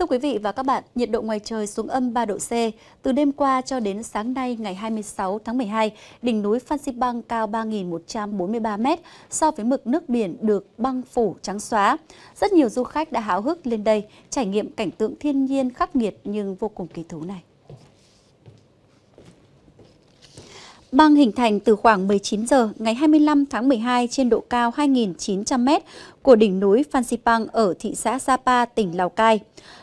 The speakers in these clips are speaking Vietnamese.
Thưa quý vị và các bạn, nhiệt độ ngoài trời xuống âm 3 độ C. Từ đêm qua cho đến sáng nay ngày 26 tháng 12, đỉnh núi Phan Xipang cao 3.143 m so với mực nước biển được băng phủ trắng xóa. Rất nhiều du khách đã háo hức lên đây trải nghiệm cảnh tượng thiên nhiên khắc nghiệt nhưng vô cùng kỳ thú này. Băng hình thành từ khoảng 19 giờ ngày 25 tháng 12 trên độ cao 2.900 m của đỉnh núi Phan Xipang ở thị xã Sapa, tỉnh Lào Cai.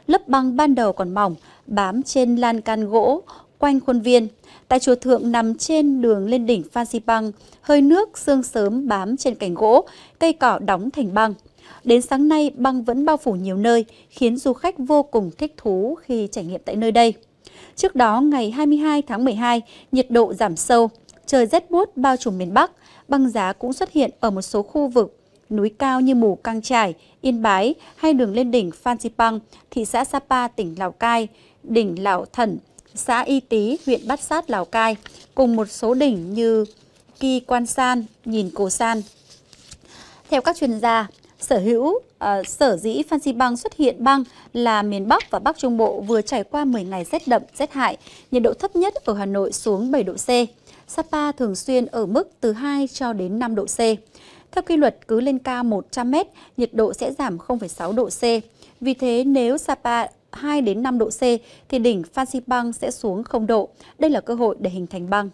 Lớp băng ban đầu còn mỏng, bám trên lan can gỗ quanh khuôn viên. Tại chùa thượng nằm trên đường lên đỉnh Phan Xipang, hơi nước sương sớm bám trên cành gỗ, cây cỏ đóng thành băng. Đến sáng nay, băng vẫn bao phủ nhiều nơi, khiến du khách vô cùng thích thú khi trải nghiệm tại nơi đây. Trước đó, ngày 22 tháng 12, nhiệt độ giảm sâu, trời rét buốt bao trùm miền Bắc, băng giá cũng xuất hiện ở một số khu vực núi cao như Mù Căng Trải, Yên Bái hay đường lên đỉnh Phan Xipang, thị xã Sapa, tỉnh Lào Cai, đỉnh Lào Thần, xã Y Tý, huyện Bát Sát, Lào Cai, cùng một số đỉnh như Kỳ Quan San, Nhìn Cổ San. Theo các chuyên gia, sở hữu à, sở dĩ Phan Xi băng xuất hiện băng là miền Bắc và Bắc Trung Bộ vừa trải qua 10 ngày rét đậm, rét hại, nhiệt độ thấp nhất ở Hà Nội xuống 7 độ C. Sapa thường xuyên ở mức từ 2 cho đến 5 độ C. Theo quy luật, cứ lên cao 100 mét nhiệt độ sẽ giảm 0,6 độ C. Vì thế, nếu Sapa 2 đến 5 độ C thì đỉnh Phan băng sẽ xuống 0 độ. Đây là cơ hội để hình thành băng.